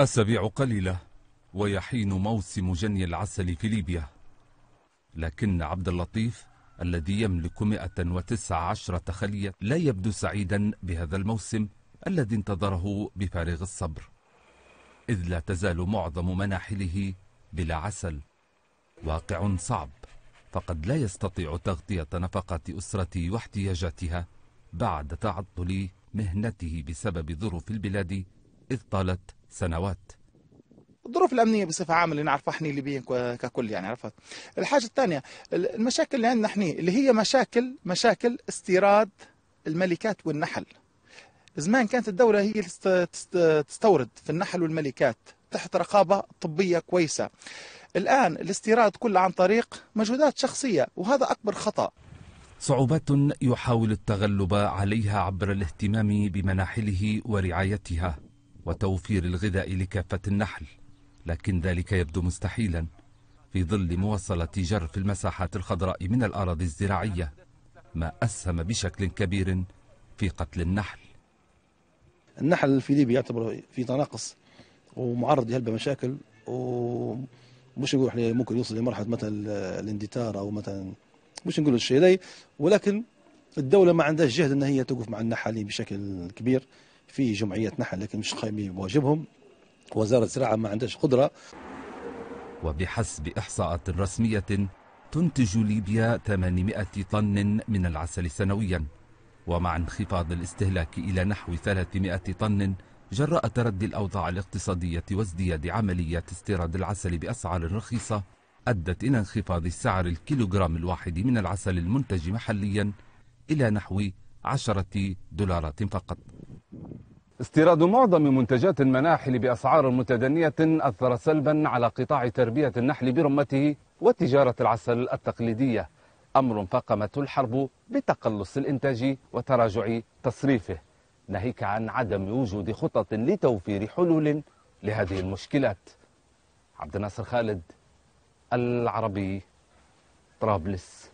أسابيع قليلة ويحين موسم جني العسل في ليبيا لكن عبد اللطيف الذي يملك 119 خلية لا يبدو سعيدا بهذا الموسم الذي انتظره بفارغ الصبر إذ لا تزال معظم مناحله بلا عسل واقع صعب فقد لا يستطيع تغطية نفقات أسرته واحتياجاتها بعد تعطل مهنته بسبب ظروف البلاد إذ طالت سنوات الظروف الامنيه بصفه عامه اللي نعرفها احنا الليبيين ككل يعني عرفت الحاجه الثانيه المشاكل اللي عندنا احنا اللي هي مشاكل مشاكل استيراد الملكات والنحل زمان كانت الدوله هي تستورد في النحل والملكات تحت رقابه طبيه كويسه الان الاستيراد كله عن طريق مجهودات شخصيه وهذا اكبر خطا صعوبات يحاول التغلب عليها عبر الاهتمام بمناحله ورعايتها وتوفير الغذاء لكافة النحل لكن ذلك يبدو مستحيلا في ظل مواصلة جرف المساحات الخضراء من الأراضي الزراعية ما أسهم بشكل كبير في قتل النحل النحل في ليبيا يعتبر في تناقص ومعرض لهلبة مشاكل ومش نقول احنا ممكن يوصل لمرحله مثلا الاندثار او مثلا مش نقول الشيء ولكن الدوله ما عندهاش جهد ان هي توقف مع النحالين بشكل كبير في جمعية نحل لكن مش قايمين بواجبهم وزارة الزراعة ما عندهاش قدرة وبحسب إحصاءات رسمية تنتج ليبيا 800 طن من العسل سنويا ومع انخفاض الاستهلاك إلى نحو 300 طن جراء تردي الأوضاع الاقتصادية وازدياد عملية استيراد العسل بأسعار رخيصة أدت إلى انخفاض سعر الكيلوغرام الواحد من العسل المنتج محليا إلى نحو 10 دولارات فقط استيراد معظم منتجات المناحل بأسعار متدنية أثر سلبا على قطاع تربية النحل برمته وتجارة العسل التقليدية أمر فقمته الحرب بتقلص الإنتاج وتراجع تصريفه ناهيك عن عدم وجود خطط لتوفير حلول لهذه المشكلات عبد الناصر خالد العربي طرابلس